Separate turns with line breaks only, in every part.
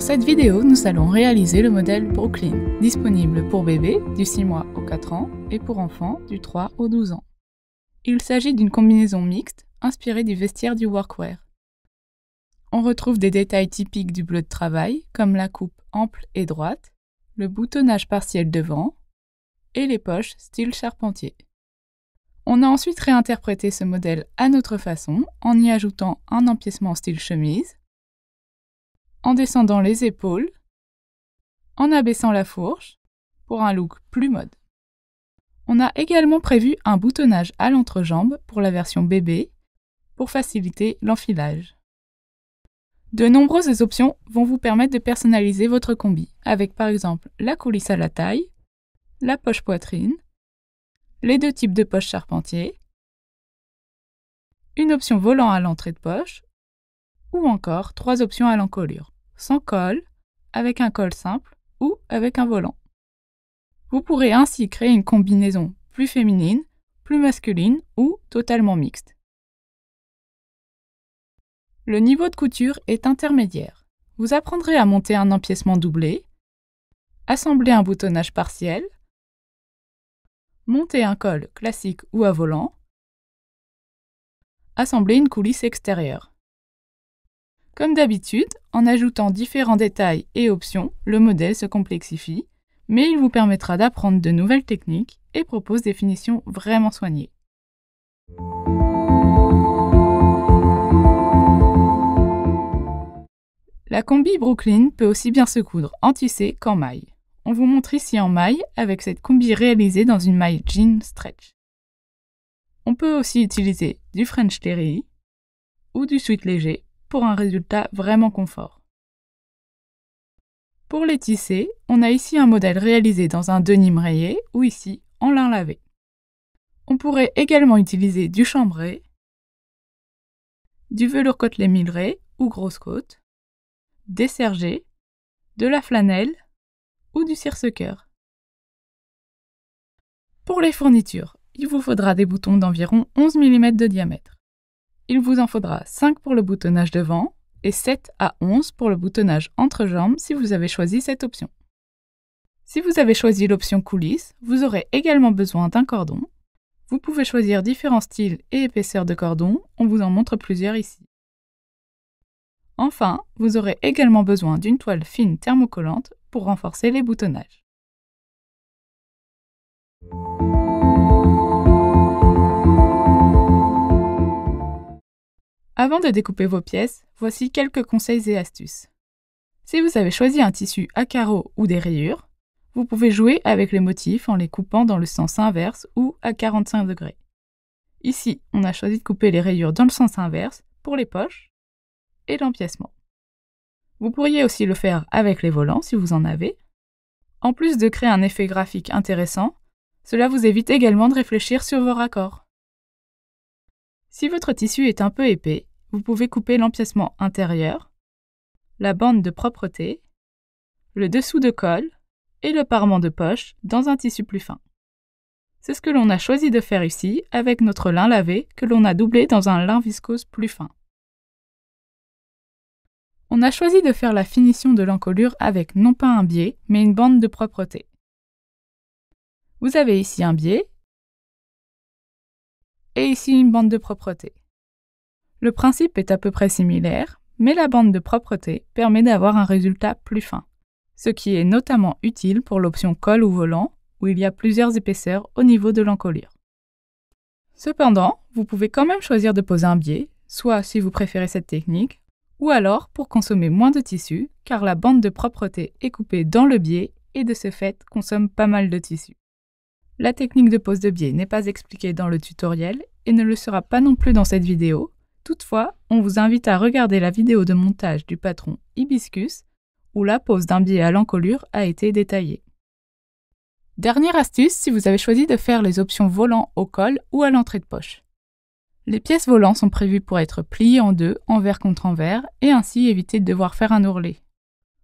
Dans cette vidéo, nous allons réaliser le modèle Brooklyn, disponible pour bébés du 6 mois au 4 ans et pour enfants du 3 au 12 ans. Il s'agit d'une combinaison mixte inspirée du vestiaire du workwear. On retrouve des détails typiques du bleu de travail, comme la coupe ample et droite, le boutonnage partiel devant et les poches style charpentier. On a ensuite réinterprété ce modèle à notre façon en y ajoutant un empiècement style chemise, en descendant les épaules, en abaissant la fourche, pour un look plus mode. On a également prévu un boutonnage à l'entrejambe pour la version bébé, pour faciliter l'enfilage. De nombreuses options vont vous permettre de personnaliser votre combi, avec par exemple la coulisse à la taille, la poche poitrine, les deux types de poches charpentier, une option volant à l'entrée de poche ou encore trois options à l'encolure, sans col, avec un col simple ou avec un volant. Vous pourrez ainsi créer une combinaison plus féminine, plus masculine ou totalement mixte. Le niveau de couture est intermédiaire. Vous apprendrez à monter un empiècement doublé, assembler un boutonnage partiel, monter un col classique ou à volant, assembler une coulisse extérieure. Comme d'habitude, en ajoutant différents détails et options, le modèle se complexifie, mais il vous permettra d'apprendre de nouvelles techniques et propose des finitions vraiment soignées. La combi Brooklyn peut aussi bien se coudre en tissé qu'en maille. On vous montre ici en maille avec cette combi réalisée dans une maille jean stretch. On peut aussi utiliser du French Terry ou du sweat léger pour un résultat vraiment confort. Pour les tisser, on a ici un modèle réalisé dans un denim rayé ou ici en lin lavé. On pourrait également utiliser du chambré, du velours côtelé milleré ou grosse côte, des sergés, de la flanelle ou du cœur. Pour les fournitures, il vous faudra des boutons d'environ 11 mm de diamètre il vous en faudra 5 pour le boutonnage devant et 7 à 11 pour le boutonnage entre-jambes si vous avez choisi cette option. Si vous avez choisi l'option coulisse, vous aurez également besoin d'un cordon. Vous pouvez choisir différents styles et épaisseurs de cordon, on vous en montre plusieurs ici. Enfin, vous aurez également besoin d'une toile fine thermocollante pour renforcer les boutonnages. Avant de découper vos pièces, voici quelques conseils et astuces. Si vous avez choisi un tissu à carreaux ou des rayures, vous pouvez jouer avec les motifs en les coupant dans le sens inverse ou à 45 degrés. Ici, on a choisi de couper les rayures dans le sens inverse pour les poches et l'empiècement. Vous pourriez aussi le faire avec les volants si vous en avez. En plus de créer un effet graphique intéressant, cela vous évite également de réfléchir sur vos raccords. Si votre tissu est un peu épais, vous pouvez couper l'empiècement intérieur, la bande de propreté, le dessous de colle et le parement de poche dans un tissu plus fin. C'est ce que l'on a choisi de faire ici avec notre lin lavé que l'on a doublé dans un lin viscose plus fin. On a choisi de faire la finition de l'encolure avec non pas un biais, mais une bande de propreté. Vous avez ici un biais et ici une bande de propreté. Le principe est à peu près similaire, mais la bande de propreté permet d'avoir un résultat plus fin, ce qui est notamment utile pour l'option colle ou volant, où il y a plusieurs épaisseurs au niveau de l'encolure. Cependant, vous pouvez quand même choisir de poser un biais, soit si vous préférez cette technique, ou alors pour consommer moins de tissu, car la bande de propreté est coupée dans le biais et de ce fait consomme pas mal de tissu. La technique de pose de biais n'est pas expliquée dans le tutoriel et ne le sera pas non plus dans cette vidéo, Toutefois, on vous invite à regarder la vidéo de montage du patron Hibiscus, où la pose d'un billet à l'encolure a été détaillée. Dernière astuce si vous avez choisi de faire les options volant au col ou à l'entrée de poche. Les pièces volants sont prévues pour être pliées en deux, envers contre envers, et ainsi éviter de devoir faire un ourlet.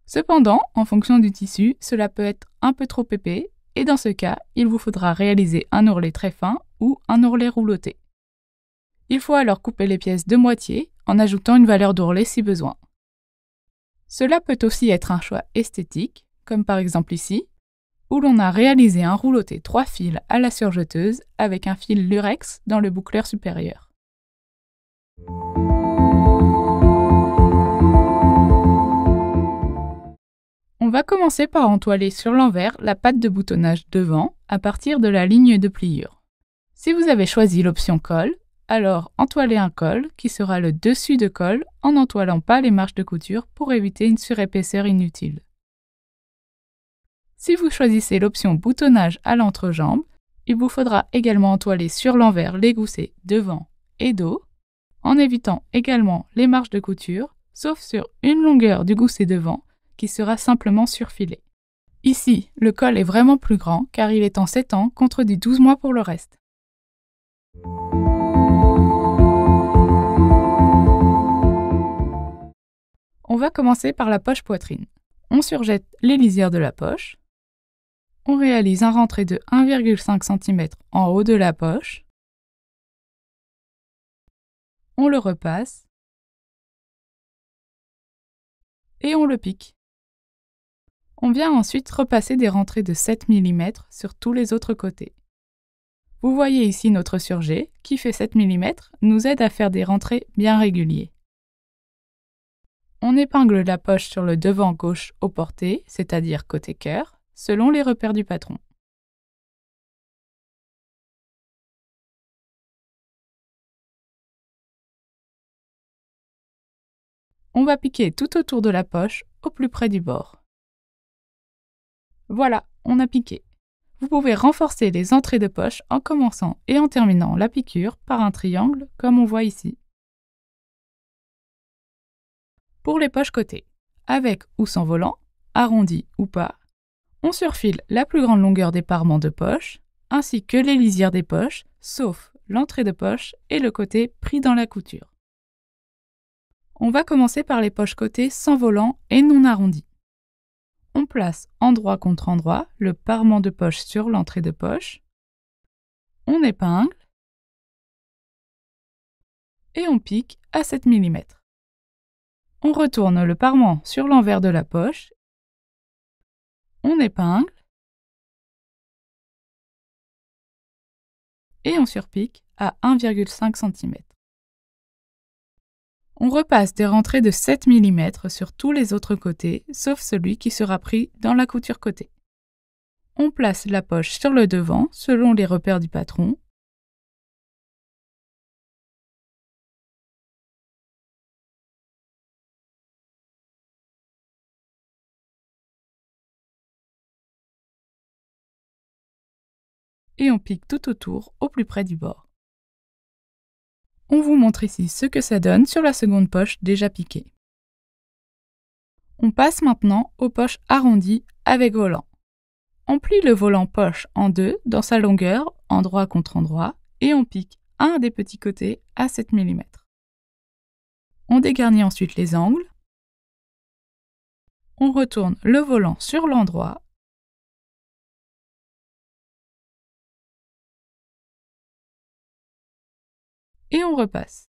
Cependant, en fonction du tissu, cela peut être un peu trop épais, et dans ce cas, il vous faudra réaliser un ourlet très fin ou un ourlet rouloté. Il faut alors couper les pièces de moitié en ajoutant une valeur d'ourlet si besoin. Cela peut aussi être un choix esthétique, comme par exemple ici, où l'on a réalisé un rouloté trois fils à la surjeteuse avec un fil lurex dans le boucleur supérieur. On va commencer par entoiler sur l'envers la patte de boutonnage devant à partir de la ligne de pliure. Si vous avez choisi l'option colle, alors entoiler un col qui sera le dessus de col en n'entoilant pas les marches de couture pour éviter une surépaisseur inutile. Si vous choisissez l'option boutonnage à l'entrejambe, il vous faudra également entoiler sur l'envers les goussets devant et dos, en évitant également les marges de couture, sauf sur une longueur du gousset devant qui sera simplement surfilée. Ici, le col est vraiment plus grand car il est en 7 ans contre du 12 mois pour le reste. On va commencer par la poche poitrine. On surjette les lisières de la poche. On réalise un rentré de 1,5 cm en haut de la poche.
On le repasse.
Et on le pique. On vient ensuite repasser des rentrées de 7 mm sur tous les autres côtés. Vous voyez ici notre surjet, qui fait 7 mm, nous aide à faire des rentrées bien réguliers. On épingle la poche sur le devant gauche au porté, c'est-à-dire côté cœur, selon les repères du patron. On va piquer tout autour de la poche, au plus près du bord. Voilà, on a piqué. Vous pouvez renforcer les entrées de poche en commençant et en terminant la piqûre par un triangle comme on voit ici pour les poches cotées, avec ou sans volant, arrondi ou pas. On surfile la plus grande longueur des parements de poche, ainsi que les lisières des poches, sauf l'entrée de poche et le côté pris dans la couture. On va commencer par les poches cotées sans volant et non arrondies. On place endroit contre endroit le parement de poche sur l'entrée de poche. On épingle
et on pique à 7 mm. On retourne le parement sur l'envers de la poche. On épingle. Et on surpique
à 1,5 cm. On repasse des rentrées de 7 mm sur tous les autres côtés, sauf celui qui sera pris dans la couture côté. On place la poche sur le devant selon les repères du patron et on pique tout autour au plus près du bord. On vous montre ici ce que ça donne sur la seconde poche déjà piquée. On passe maintenant aux poches arrondies avec volant. On plie le volant poche en deux dans sa longueur, endroit contre endroit, et on pique un des petits côtés à 7 mm. On dégarnit ensuite les angles. On retourne le volant sur l'endroit
et on repasse.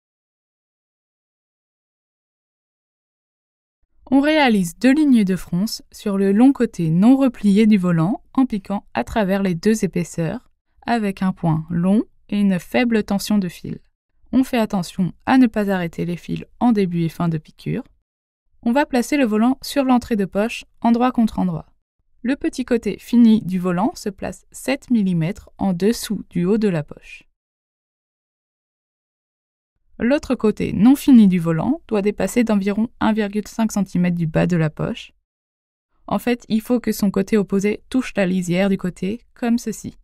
On réalise deux lignes de fronce sur le long côté non replié du volant en piquant à travers les deux épaisseurs avec un point long et une faible tension de fil. On fait attention à ne pas arrêter les fils en début et fin de piqûre. On va placer le volant sur l'entrée de poche, endroit contre endroit. Le petit côté fini du volant se place 7 mm en dessous du haut de la poche. L'autre côté non fini du volant doit dépasser d'environ 1,5 cm du bas de la poche. En fait, il faut que son côté opposé touche la lisière du côté, comme ceci.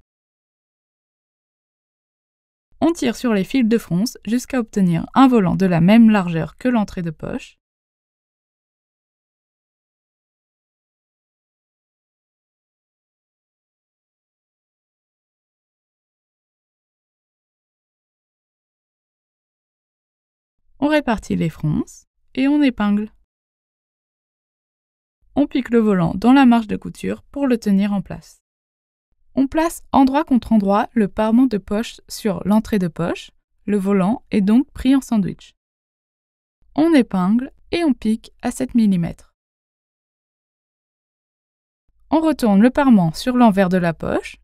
On tire sur les fils de fronce jusqu'à obtenir un volant de la même largeur que l'entrée de poche
On répartit les fronces et on épingle.
On pique le volant dans la marge de couture pour le tenir en place. On place endroit contre endroit le parement de poche sur l'entrée de poche, le volant est donc pris en sandwich. On épingle et on pique à 7 mm. On retourne le parement
sur l'envers de la poche.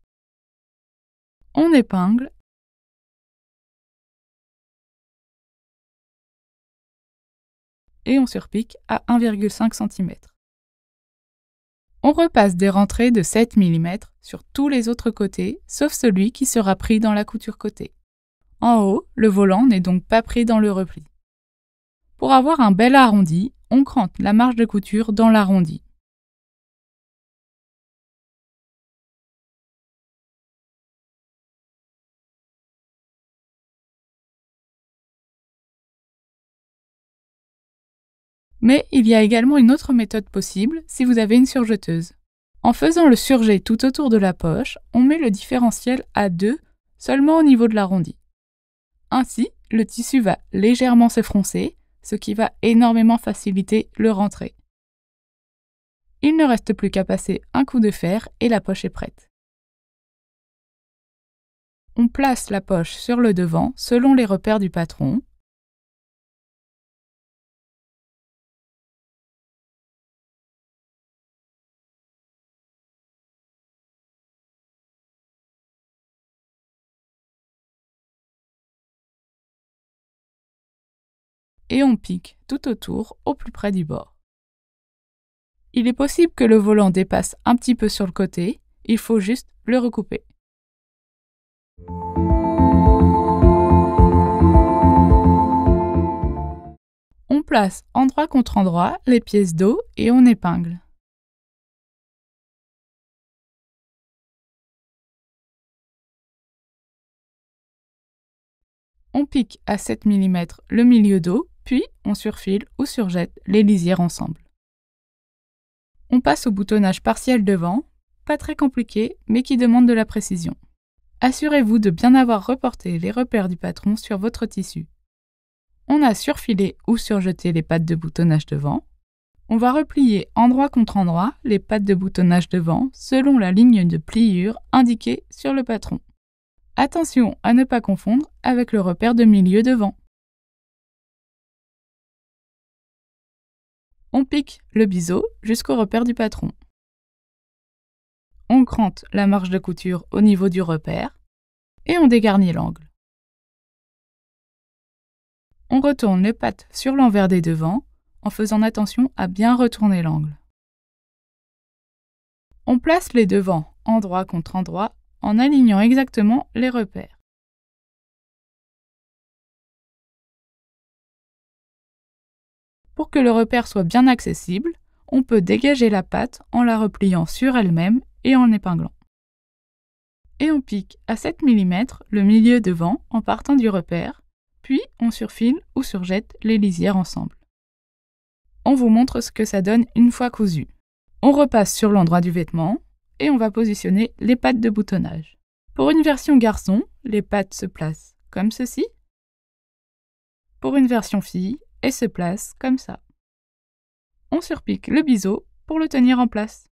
On épingle et on surpique
à 1,5 cm. On repasse des rentrées de 7 mm sur tous les autres côtés, sauf celui qui sera pris dans la couture côté. En haut, le volant n'est donc pas pris dans le repli. Pour avoir un bel arrondi, on crante la marge de couture dans l'arrondi. Mais il y a également une autre méthode possible si vous avez une surjeteuse. En faisant le surjet tout autour de la poche, on met le différentiel à 2 seulement au niveau de l'arrondi. Ainsi, le tissu va légèrement se froncer, ce qui va énormément faciliter le rentré. Il ne reste plus qu'à passer un coup de fer et la poche est prête. On place la poche sur le
devant selon les repères du patron et on pique tout autour au plus
près du bord. Il est possible que le volant dépasse un petit peu sur le côté, il faut juste le recouper. On place endroit contre endroit les pièces d'eau et on épingle. On pique à 7 mm le milieu d'eau puis on surfile ou surjette les lisières ensemble. On passe au boutonnage partiel devant, pas très compliqué, mais qui demande de la précision. Assurez-vous de bien avoir reporté les repères du patron sur votre tissu. On a surfilé ou surjeté les pattes de boutonnage devant. On va replier endroit contre endroit les pattes de boutonnage devant selon la ligne de pliure indiquée sur le patron. Attention à ne pas confondre avec le repère de milieu devant. On pique le biseau jusqu'au repère du patron. On crante la marge de couture au niveau du repère et on dégarnit l'angle. On retourne les pattes sur l'envers des devants en faisant attention à bien retourner l'angle. On place les devants endroit contre endroit en alignant exactement les repères.
Pour que le repère
soit bien accessible, on peut dégager la pâte en la repliant sur elle-même et en l'épinglant. Et on pique à 7 mm le milieu devant en partant du repère, puis on surfile ou surjette les lisières ensemble. On vous montre ce que ça donne une fois cousu. On repasse sur l'endroit du vêtement et on va positionner les pattes de boutonnage. Pour une version garçon, les pattes se placent comme ceci. Pour une version fille, et se place comme ça. On surpique le biseau pour le tenir en place.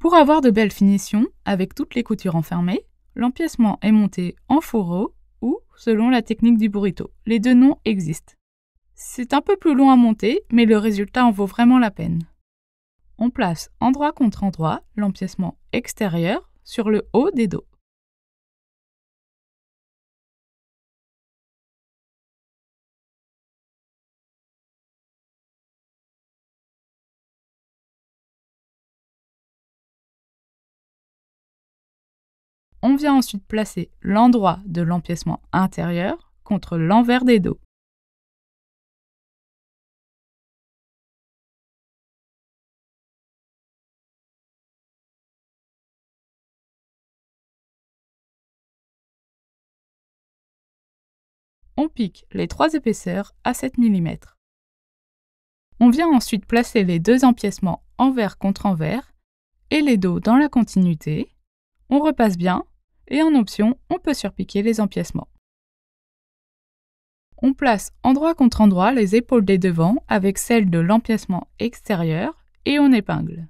Pour avoir de belles finitions, avec toutes les coutures enfermées, l'empiècement est monté en fourreau ou selon la technique du burrito. Les deux noms existent. C'est un peu plus long à monter, mais le résultat en vaut vraiment la peine. On place endroit contre endroit l'empiècement extérieur sur le haut des dos.
On vient ensuite placer l'endroit de l'empiècement intérieur contre l'envers des dos.
on pique les trois épaisseurs à 7 mm. On vient ensuite placer les deux empiècements envers contre envers et les dos dans la continuité. On repasse bien et en option, on peut surpiquer les empiècements. On place endroit contre endroit les épaules des devants avec celles de l'empiècement extérieur et on épingle.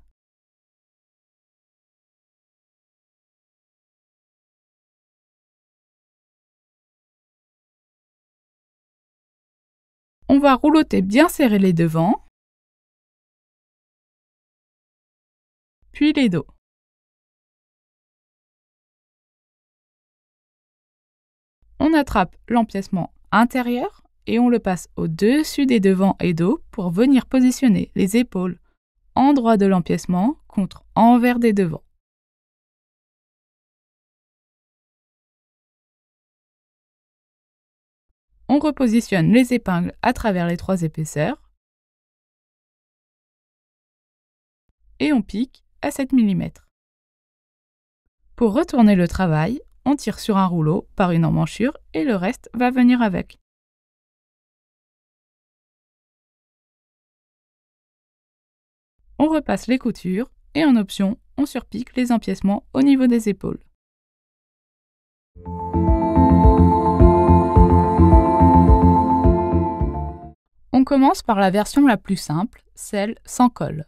on va rouloter bien serré les devants, puis les dos.
On attrape l'empiècement intérieur et on le passe au-dessus des devants et dos pour venir positionner les épaules en droit de l'empiècement contre envers des devants.
on repositionne les épingles à travers les trois épaisseurs et on pique
à 7 mm. Pour retourner le travail, on tire sur un rouleau par une emmanchure et le reste va venir avec.
On repasse les coutures
et en option, on surpique les empiècements au niveau des épaules. On commence par la version la plus simple, celle sans colle.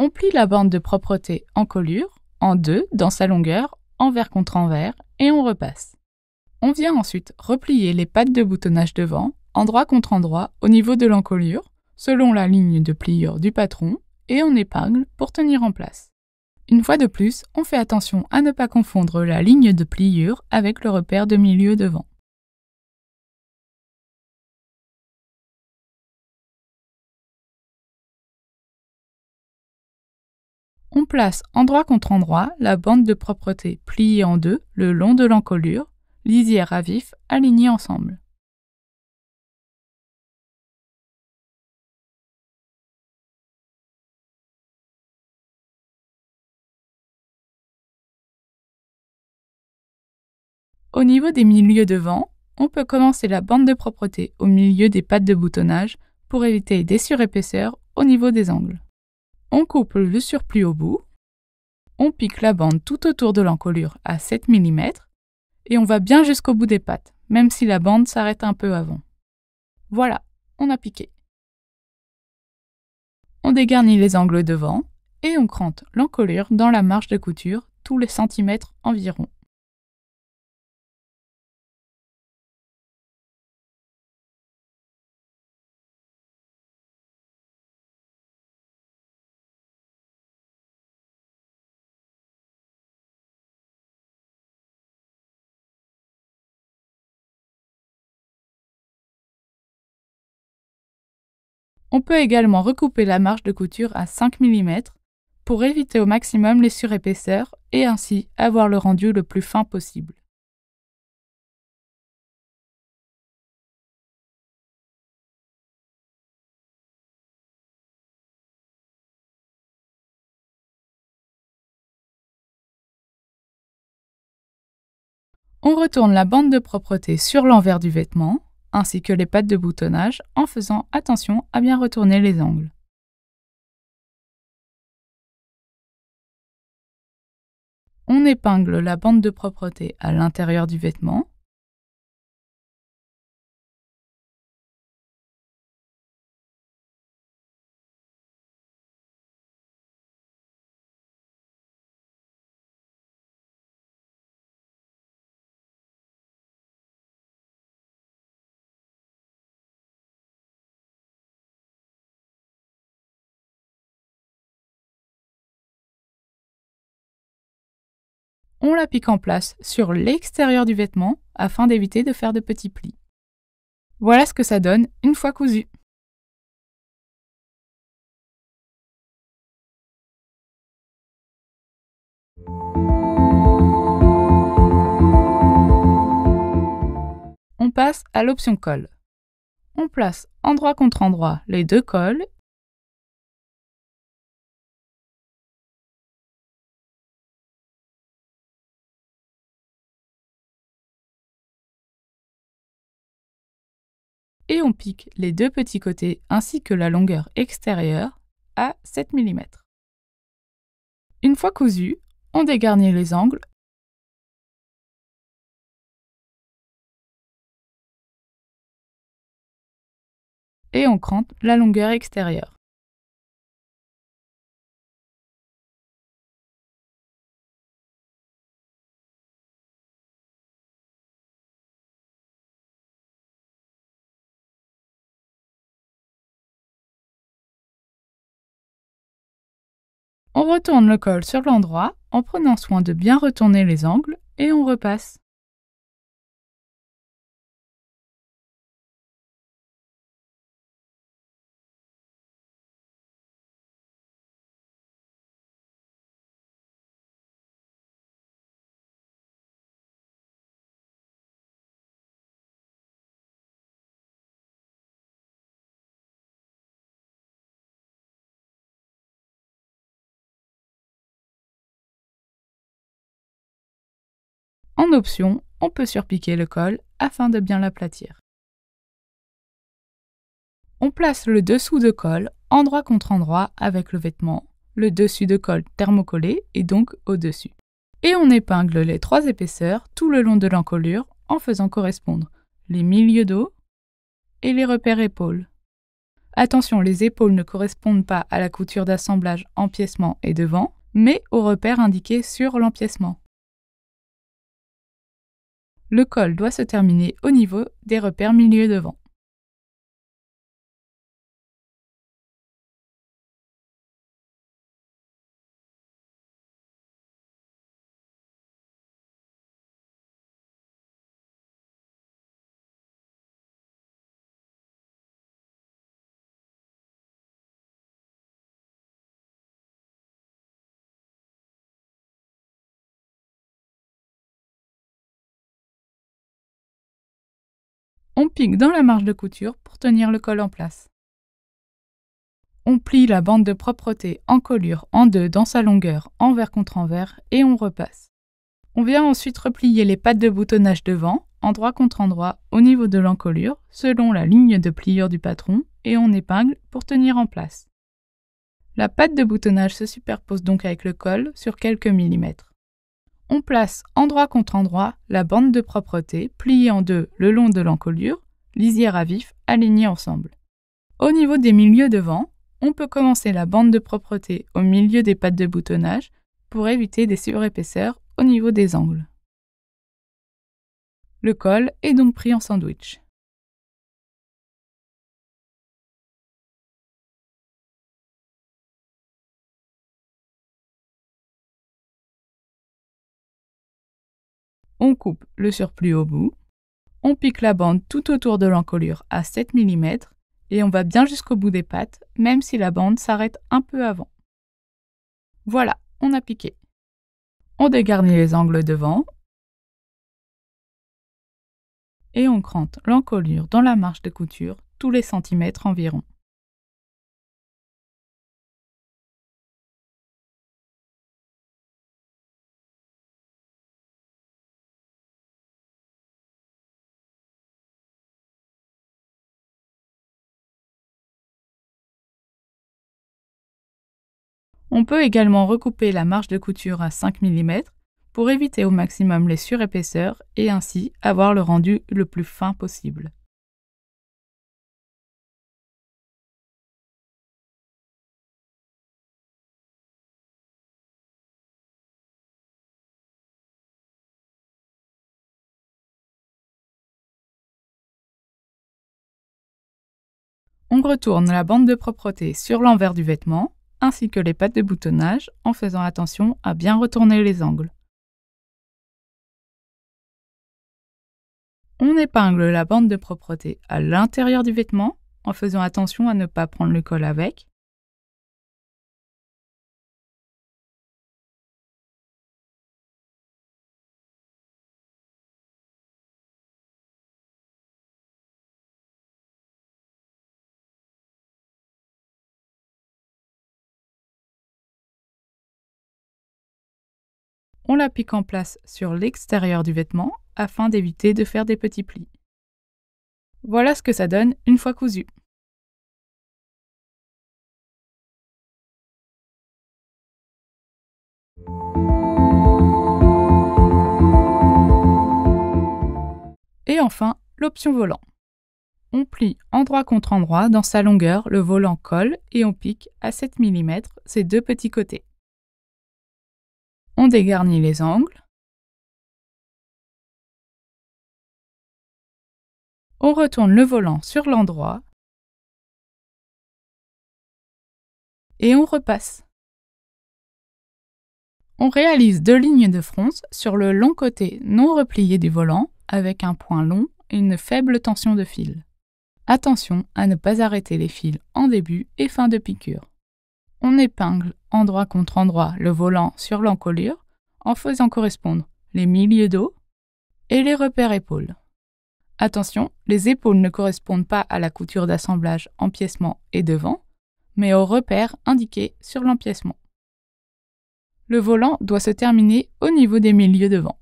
On plie la bande de propreté en colure, en deux dans sa longueur, envers contre envers, et on repasse. On vient ensuite replier les pattes de boutonnage devant, endroit contre endroit, au niveau de l'encolure, selon la ligne de pliure du patron, et on épingle pour tenir en place. Une fois de plus, on fait attention à ne pas confondre la ligne de pliure avec le repère de milieu devant. place endroit contre endroit la bande de propreté pliée en deux le long de l'encolure, lisière à vif alignée ensemble. Au niveau des milieux devant, on peut commencer la bande de propreté au milieu des pattes de boutonnage pour éviter des surépaisseurs au niveau des angles. On coupe le surplus au bout. On pique la bande tout autour de l'encolure à 7 mm et on va bien jusqu'au bout des pattes, même si la bande s'arrête un peu avant. Voilà, on a piqué. On dégarnit les angles devant et on crante l'encolure dans la marge de couture tous les centimètres environ. On peut également recouper la marge de couture à 5 mm pour éviter au maximum les surépaisseurs et ainsi avoir le rendu le plus fin possible. On retourne la bande de propreté sur l'envers du vêtement ainsi que les pattes de boutonnage en faisant attention à bien retourner les angles.
On épingle la bande de propreté à l'intérieur du vêtement
on la pique en place sur l'extérieur du vêtement afin d'éviter de faire de petits plis. Voilà ce que ça donne une fois cousu. On passe à l'option colle. On place endroit
contre endroit les deux cols et on pique les deux petits
côtés ainsi que la longueur extérieure à 7 mm. Une fois cousu, on dégarnit les angles
et on crante la longueur extérieure. On retourne le col sur l'endroit en prenant soin de bien retourner les angles et on repasse. En option, on
peut surpiquer le col afin de bien l'aplatir. On place le dessous de col endroit contre endroit avec le vêtement, le dessus de col thermocollé et donc au-dessus. Et on épingle les trois épaisseurs tout le long de l'encolure en faisant correspondre les milieux d'eau et les repères épaules. Attention, les épaules ne correspondent pas à la couture d'assemblage empiècement et devant, mais aux repères indiqués sur l'empiècement. Le col doit se terminer au niveau des repères milieu-devant. pique dans la marge de couture pour tenir le col en place. On plie la bande de propreté en colure en deux dans sa longueur, envers contre envers, et on repasse. On vient ensuite replier les pattes de boutonnage devant, endroit contre endroit, au niveau de l'encolure, selon la ligne de pliure du patron, et on épingle pour tenir en place. La patte de boutonnage se superpose donc avec le col sur quelques millimètres on place endroit contre endroit la bande de propreté pliée en deux le long de l'encolure, lisière à vif alignée ensemble. Au niveau des milieux devant, on peut commencer la bande de propreté au milieu des pattes de boutonnage pour éviter des surépaisseurs au niveau des angles.
Le col est donc pris en sandwich. on coupe le surplus
au bout, on pique la bande tout autour de l'encolure à 7 mm et on va bien jusqu'au bout des pattes, même si la bande s'arrête un peu avant. Voilà, on a piqué. On dégarnit les angles devant et on crante l'encolure dans la marche de couture tous les centimètres environ. On peut également recouper la marge de couture à 5 mm pour éviter au maximum les surépaisseurs et ainsi avoir le rendu le plus fin possible. On retourne la bande de propreté sur l'envers du vêtement ainsi que les pattes de boutonnage en faisant attention à bien retourner les angles. On épingle la bande de propreté à l'intérieur du vêtement en faisant attention à ne pas prendre le col avec on la pique en place sur l'extérieur du vêtement afin d'éviter de faire des petits plis. Voilà ce que ça donne une fois cousu. Et enfin, l'option volant. On plie endroit contre endroit dans sa longueur le volant colle et on pique à 7 mm ses deux petits côtés. On dégarnit les angles.
On retourne le volant sur l'endroit. Et on repasse.
On réalise deux lignes de fronce sur le long côté non replié du volant avec un point long et une faible tension de fil. Attention à ne pas arrêter les fils en début et fin de piqûre on épingle, endroit contre endroit, le volant sur l'encolure, en faisant correspondre les milieux d'eau et les repères épaules. Attention, les épaules ne correspondent pas à la couture d'assemblage empiècement et devant, mais aux repères indiqués sur l'empiècement. Le volant doit se terminer au niveau des milieux devant.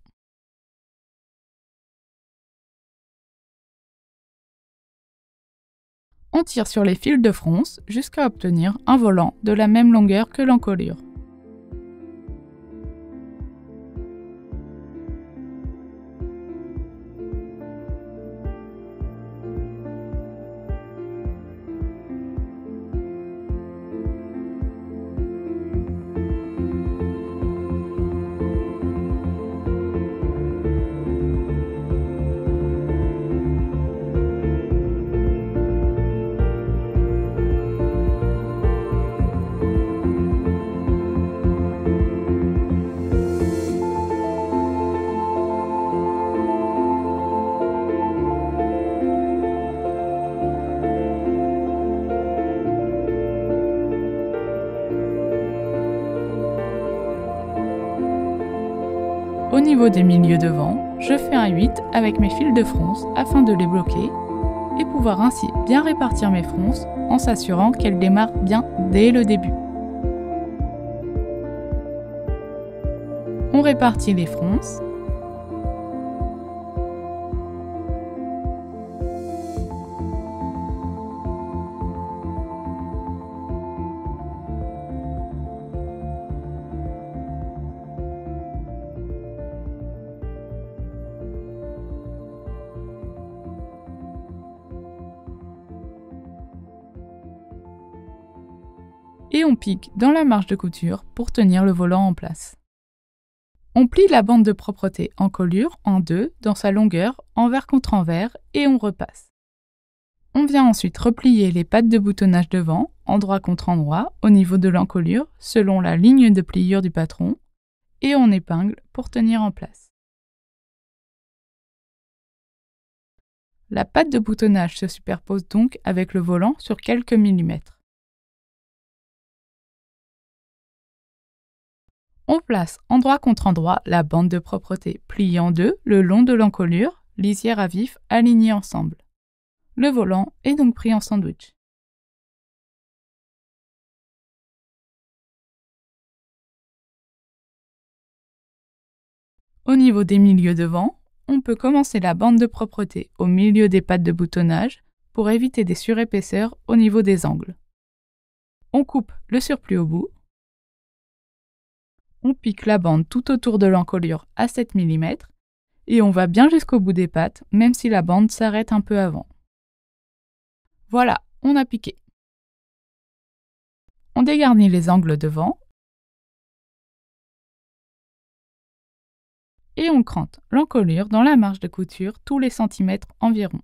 on tire sur les fils de fronce jusqu'à obtenir un volant de la même longueur que l'encolure. niveau des milieux devant, je fais un 8 avec mes fils de fronce afin de les bloquer et pouvoir ainsi bien répartir mes fronces en s'assurant qu'elles démarrent bien dès le début. On répartit les fronces dans la marge de couture pour tenir le volant en place. On plie la bande de propreté en colure en deux dans sa longueur, envers contre envers, et on repasse. On vient ensuite replier les pattes de boutonnage devant, endroit contre endroit, au niveau de l'encolure, selon la ligne de pliure du patron, et on épingle pour tenir en place. La patte de boutonnage se superpose donc avec le volant sur
quelques millimètres.
On place endroit contre endroit la bande de propreté pliée en deux le long de l'encolure, lisière à vif alignée ensemble. Le volant est donc pris en sandwich. Au niveau des milieux devant, on peut commencer la bande de propreté au milieu des pattes de boutonnage pour éviter des surépaisseurs au niveau des angles. On coupe le surplus au bout on pique la bande tout autour de l'encolure à 7 mm et on va bien jusqu'au bout des pattes, même si la bande s'arrête un peu avant. Voilà, on a piqué.
On dégarnit les angles devant et on crante l'encolure dans la marge de couture tous les centimètres environ.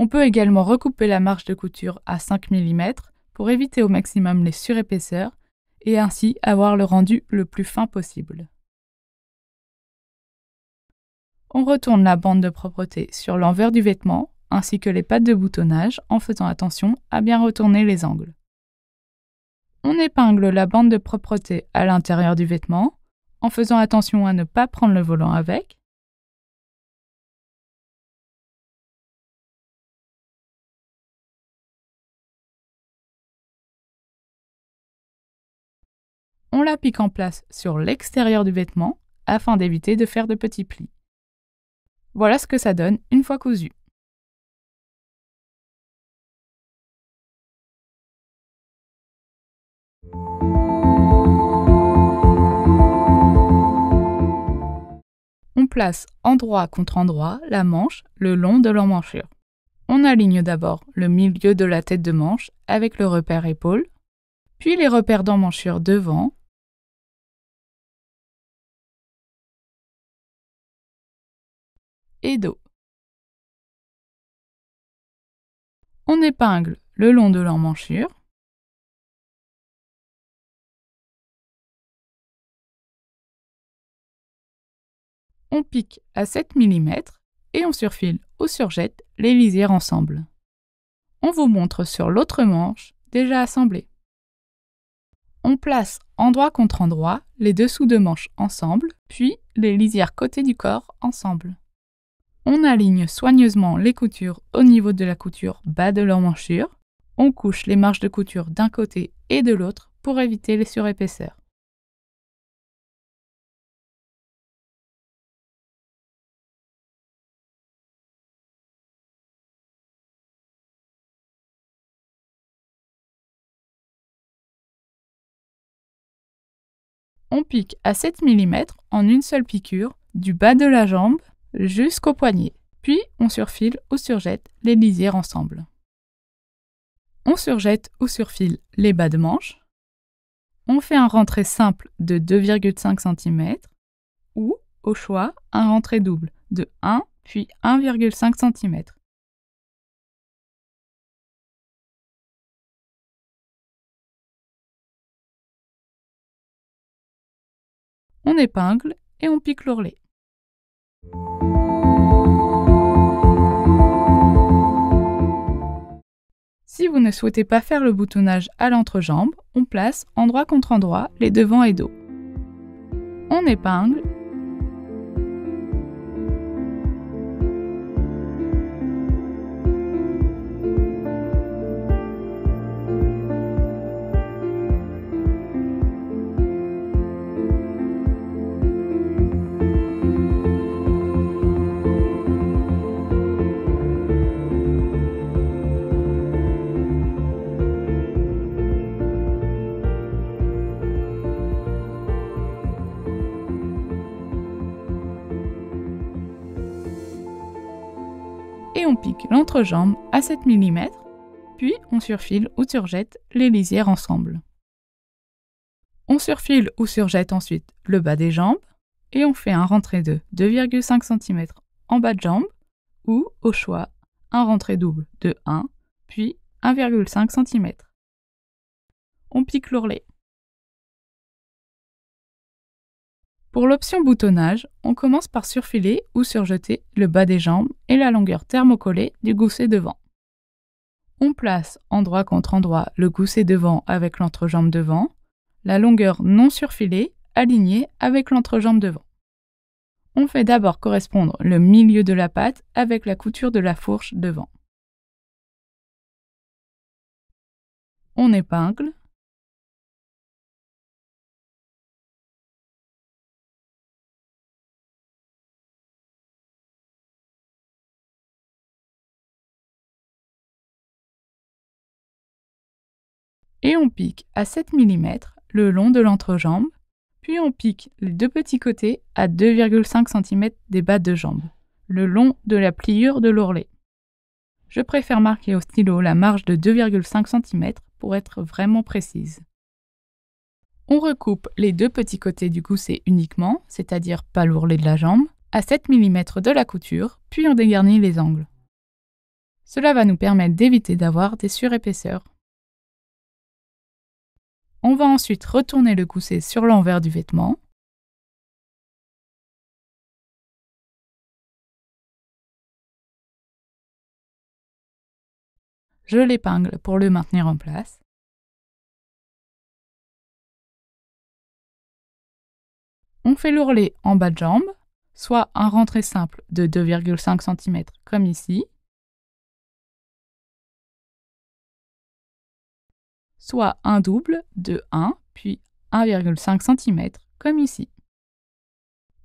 On peut également recouper la marge de couture à 5 mm pour éviter au maximum les surépaisseurs et ainsi avoir le rendu le plus fin possible. On retourne la bande de propreté sur l'envers du vêtement ainsi que les pattes de boutonnage en faisant attention à bien retourner les angles. On épingle la bande de propreté à l'intérieur du vêtement en faisant attention à ne pas prendre le volant avec la pique en place sur l'extérieur du vêtement afin d'éviter de faire de petits plis. Voilà ce que ça donne une fois cousu. On place endroit contre endroit la manche le long de l'emmanchure. On aligne d'abord le milieu de la tête de manche avec le repère épaule, puis les repères d'emmanchure devant
On épingle le long de l'emmanchure. On pique à 7
mm et on surfile ou surjette les lisières ensemble. On vous montre sur l'autre manche déjà assemblée. On place endroit contre endroit les dessous de manches ensemble, puis les lisières côté du corps ensemble. On aligne soigneusement les coutures au niveau de la couture bas de l'emmanchure. On couche les marges de couture d'un côté et de l'autre pour éviter les surépaisseurs. On pique à 7 mm en une seule piqûre du bas de la jambe jusqu'au poignet, puis on surfile ou surjette les lisières ensemble. On surjette ou surfile les bas de manche. On fait un rentré simple de 2,5 cm ou, au choix, un rentré double de 1 puis 1,5 cm. On épingle et on pique l'ourlet. Si vous ne souhaitez pas faire le boutonnage à l'entrejambe, on place endroit contre endroit les devants et dos. On épingle l'entrejambe à 7 mm, puis on surfile ou surjette les lisières ensemble. On surfile ou surjette ensuite le bas des jambes et on fait un rentré de 2,5 cm en bas de jambe ou, au choix, un rentré double de 1 puis 1,5 cm. On pique l'ourlet Pour l'option boutonnage, on commence par surfiler ou surjeter le bas des jambes et la longueur thermocollée du gousset devant. On place endroit contre endroit le gousset devant avec l'entrejambe devant, la longueur non surfilée alignée avec l'entrejambe devant. On fait d'abord correspondre le milieu de la patte avec la couture de la fourche devant.
On épingle
et on pique à 7 mm le long de l'entrejambe, puis on pique les deux petits côtés à 2,5 cm des bas de jambe, le long de la pliure de l'ourlet. Je préfère marquer au stylo la marge de 2,5 cm pour être vraiment précise. On recoupe les deux petits côtés du gousset uniquement, c'est-à-dire pas l'ourlet de la jambe, à 7 mm de la couture, puis on dégarnit les angles. Cela va nous permettre d'éviter d'avoir des surépaisseurs. On va ensuite retourner le gousset
sur l'envers du vêtement. Je l'épingle pour le maintenir en place. On fait l'ourlet en bas de jambe, soit un rentré simple de 2,5 cm comme ici, soit un double de 1 puis 1,5 cm, comme ici.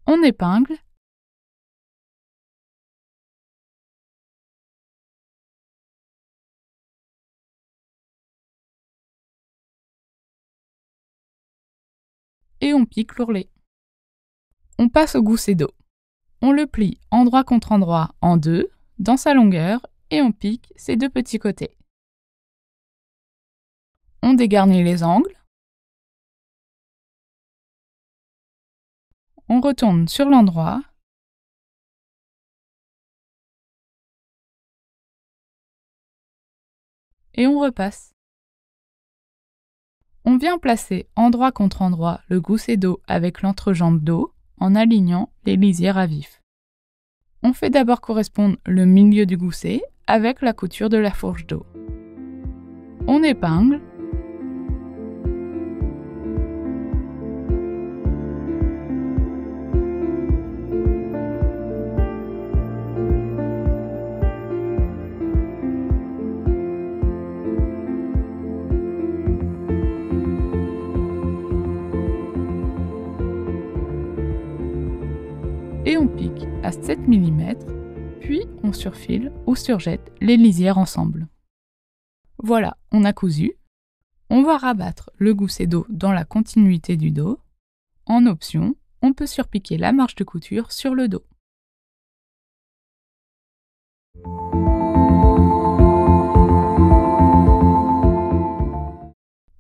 On épingle
et on pique l'ourlet. On passe au gousset d'eau. On le plie endroit contre endroit en deux, dans sa longueur, et on pique ses deux petits côtés.
On dégarnit les angles. On retourne sur l'endroit.
Et on repasse. On vient placer endroit contre endroit le gousset d'eau avec l'entrejambe d'eau en alignant les lisières à vif. On fait d'abord correspondre le milieu du gousset avec la couture de la fourche d'eau. On épingle 7 mm, puis on surfile ou surjette les lisières ensemble. Voilà, on a cousu. On va rabattre le gousset d'eau dans la continuité du dos. En option, on peut surpiquer la marge de couture sur le dos.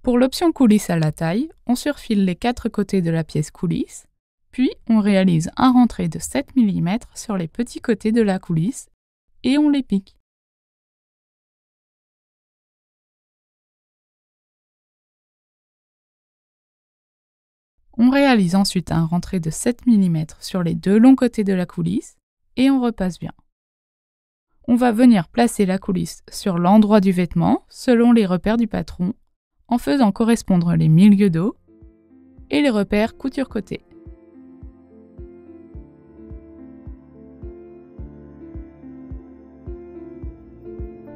Pour l'option coulisse à la taille, on surfile les quatre côtés de la pièce coulisse puis on réalise un rentré de 7 mm sur les petits côtés de la coulisse et on les pique. On réalise ensuite un rentré de 7 mm sur les deux longs côtés de la coulisse et on repasse bien. On va venir placer la coulisse sur l'endroit du vêtement selon les repères du patron en faisant correspondre les milieux d'eau et les repères couture côté.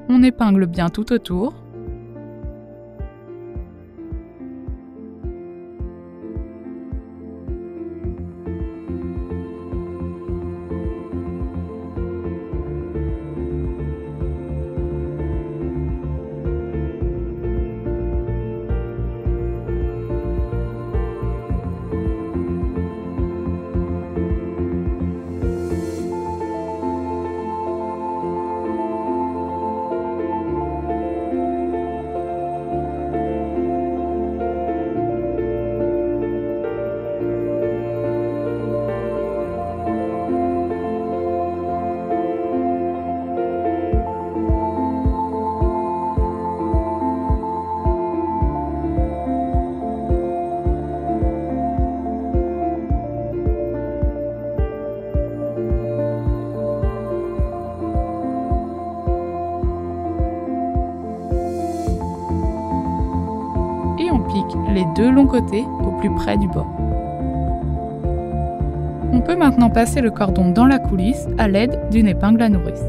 on épingle bien tout autour côté, au plus près du bord. On peut maintenant passer le cordon dans la coulisse à l'aide d'une épingle à nourrice.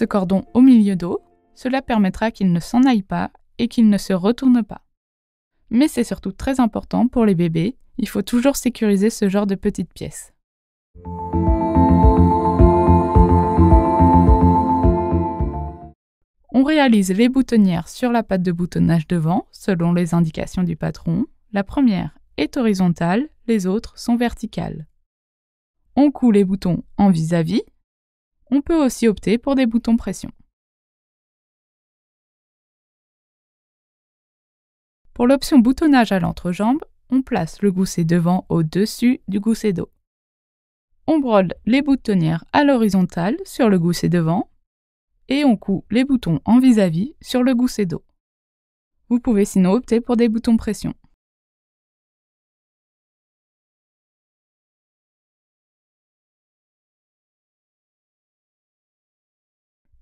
ce cordon au milieu d'eau, cela permettra qu'il ne s'en aille pas et qu'il ne se retourne pas. Mais c'est surtout très important pour les bébés, il faut toujours sécuriser ce genre de petites pièces. On réalise les boutonnières sur la patte de boutonnage devant, selon les indications du patron. La première est horizontale, les autres sont verticales. On coud les boutons en vis-à-vis, vis à vis on peut aussi opter pour des boutons pression. Pour l'option boutonnage à l'entrejambe, on place le gousset devant au-dessus du gousset dos. On brode les boutonnières à l'horizontale sur le gousset devant et on coud les boutons en vis-à-vis sur le gousset dos. Vous pouvez sinon opter pour des
boutons pression.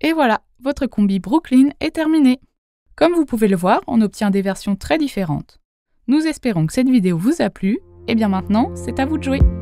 Et voilà,
votre combi Brooklyn est terminé. Comme vous pouvez le voir, on obtient des versions très différentes. Nous espérons que cette vidéo vous a plu, et eh bien maintenant, c'est à vous de jouer.